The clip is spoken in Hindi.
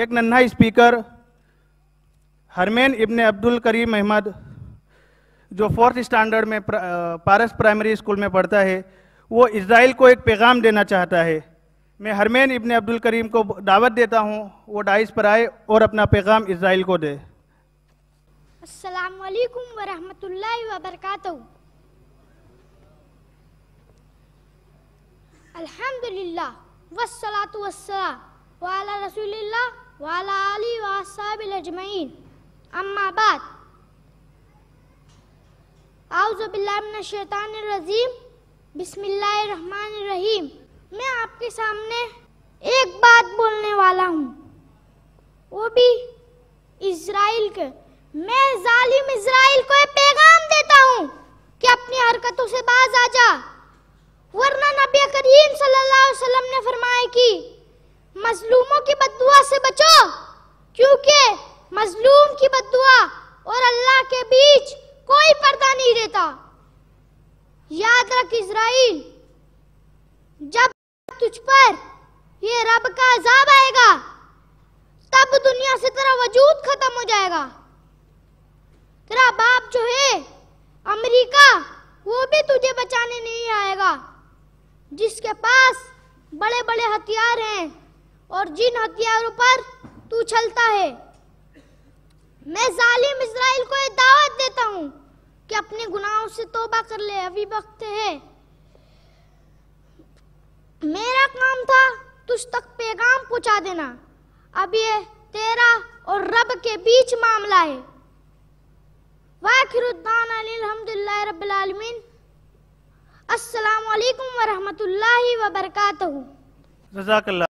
एक नन्हा स्पीकर हरमेन इब्न अब्दुल करीम अहमद जो फोर्थ स्टैंडर्ड में पारस प्राइमरी स्कूल में पढ़ता है वो इसराइल को एक पैगाम देना चाहता है मैं हरमेन इब्न अब्दुल करीम को दावत देता हूँ वो डाइस पर आए और अपना पैगाम इसराइल को दे अस्सलाम वालेकुम वरक अलहमदिल्ला वसलात वस्सलातु वाला रसूलिल्लाह वाला अली वासाबिल अजमैन अम्मा बाद आउज़बिल्लाशैतानरजीम बिस्मिल्लाहिर्रहमानिर्रहीम मैं आपके सामने एक बात बोलने वाला हूँ वो भी इज़राइल के मैं जालिम इज़राइल को पैगाम देता हूँ कि अपनी हरकतों से बाज आ जा वरना नबी करीम सल्लल्लाहु अलैहि वसल्लम ने फरमाया कि मजलूमों की बदुआ से बचो क्योंकि मजलूम की बदुआ और अल्लाह के बीच कोई पर्दा नहीं रहता याद रख इसराइल जब तुझ पर ये रब का अजाब आएगा तब दुनिया से तेरा वजूद खत्म हो जाएगा तेरा बाप जो है अमेरिका वो भी तुझे बचाने नहीं आएगा जिसके पास बड़े बड़े हथियार हैं और जिन हथियारों पर तू चलता है मैं जालिम इसराइल को दावत देता हूँ कि अपने गुनाहों से तोबा कर ले अभी वक्त है मेरा काम था तुझ तक पैगाम पहुँचा देना अब ये तेरा और रब के बीच मामला है वाखिरुद्दान अलहमदिल्ला रबालमीन असलकम वरहमल वर्का जजाकल्ला